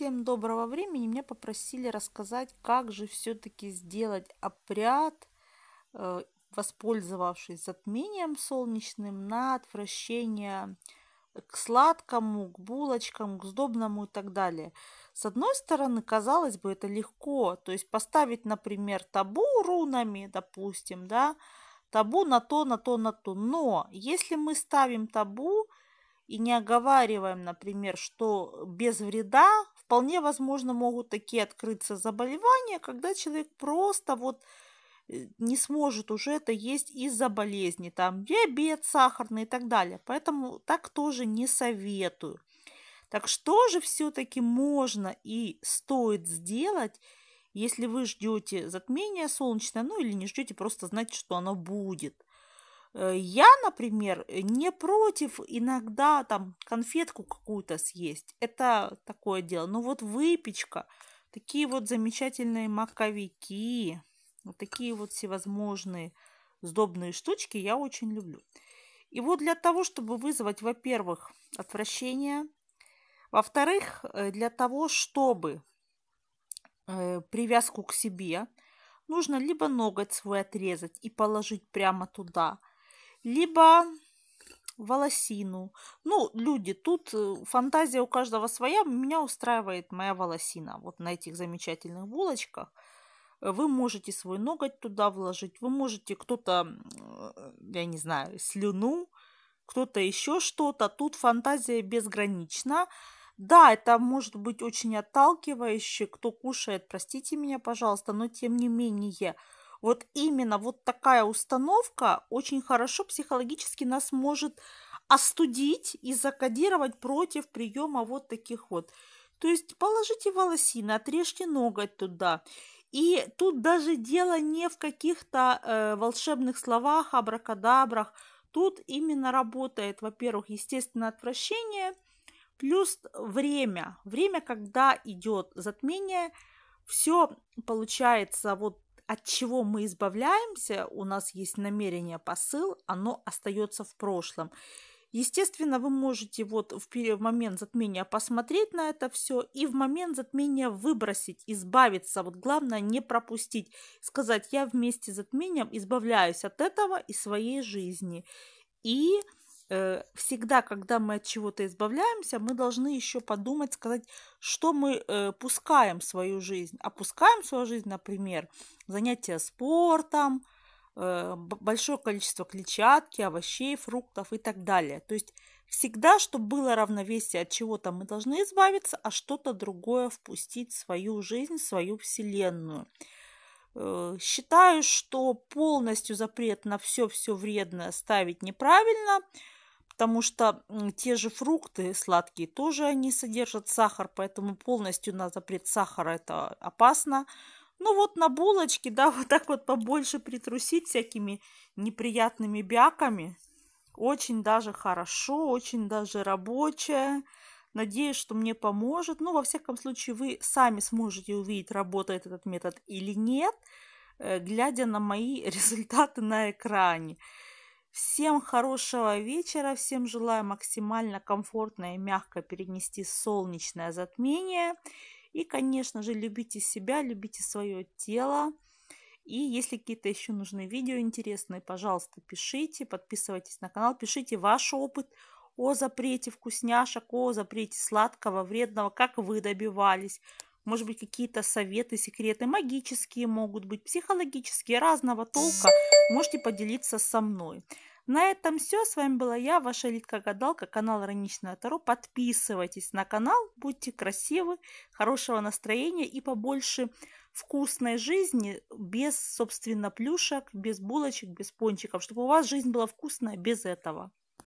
Всем доброго времени. Меня попросили рассказать, как же все-таки сделать опряд, э, воспользовавшись затмением солнечным, на отвращение к сладкому, к булочкам, к сдобному и так далее. С одной стороны, казалось бы, это легко. То есть поставить, например, табу рунами, допустим, да, табу на то, на то, на то. Но если мы ставим табу, и не оговариваем, например, что без вреда вполне возможно могут такие открыться заболевания, когда человек просто вот э, не сможет уже это есть из-за болезни, там диабет, сахарный и так далее. Поэтому так тоже не советую. Так что же все-таки можно и стоит сделать, если вы ждете затмения солнечное, ну или не ждете, просто знаете, что оно будет – Э, я, например, не против иногда там конфетку какую-то съесть. Это такое дело. Но вот выпечка, такие вот замечательные маковики, вот такие вот всевозможные сдобные штучки я очень люблю. И вот для того, чтобы вызвать, во-первых, отвращение, во-вторых, э, для того, чтобы э, привязку к себе, нужно либо ноготь свой отрезать и положить прямо туда – либо волосину. Ну, люди, тут э, фантазия у каждого своя. Меня устраивает моя волосина. Вот на этих замечательных булочках э, вы можете свой ноготь туда вложить, вы можете кто-то, э, я не знаю, слюну, кто-то еще что-то. Тут фантазия безгранична. Да, это может быть очень отталкивающе, кто кушает, простите меня, пожалуйста, но тем не менее, вот именно вот такая установка очень хорошо психологически нас может остудить и закодировать против приема вот таких вот. То есть положите волосины, отрежьте ноготь туда. И тут даже дело не в каких-то э, волшебных словах, абракадабрах. Тут именно работает, во-первых, естественно, отвращение, плюс время. Время, когда идет затмение, все получается вот от чего мы избавляемся, у нас есть намерение, посыл, оно остается в прошлом. Естественно, вы можете вот в момент затмения посмотреть на это все и в момент затмения выбросить, избавиться. Вот главное не пропустить, сказать, я вместе с затмением избавляюсь от этого и своей жизни. И Э, всегда, когда мы от чего-то избавляемся, мы должны еще подумать, сказать, что мы э, пускаем в свою жизнь. Опускаем в свою жизнь, например, занятия спортом, э, большое количество клетчатки, овощей, фруктов и так далее. То есть всегда, чтобы было равновесие от чего-то, мы должны избавиться, а что-то другое впустить в свою жизнь, в свою вселенную. Считаю, что полностью запрет на все-все вредное ставить неправильно – потому что те же фрукты сладкие тоже они содержат сахар, поэтому полностью на запрет сахара это опасно. Ну вот на булочке, да, вот так вот побольше притрусить всякими неприятными бяками. Очень даже хорошо, очень даже рабочее. Надеюсь, что мне поможет. Ну, во всяком случае, вы сами сможете увидеть, работает этот метод или нет, э, глядя на мои результаты на экране. Всем хорошего вечера, всем желаю максимально комфортно и мягко перенести солнечное затмение. И, конечно же, любите себя, любите свое тело. И если какие-то еще нужны видео интересные, пожалуйста, пишите, подписывайтесь на канал, пишите ваш опыт о запрете вкусняшек, о запрете сладкого, вредного, как вы добивались, может быть, какие-то советы, секреты магические могут быть, психологические, разного толка. Можете поделиться со мной. На этом все. С вами была я, ваша Литка-гадалка, канал Ироничное Таро. Подписывайтесь на канал, будьте красивы, хорошего настроения и побольше вкусной жизни без, собственно, плюшек, без булочек, без пончиков, чтобы у вас жизнь была вкусная без этого.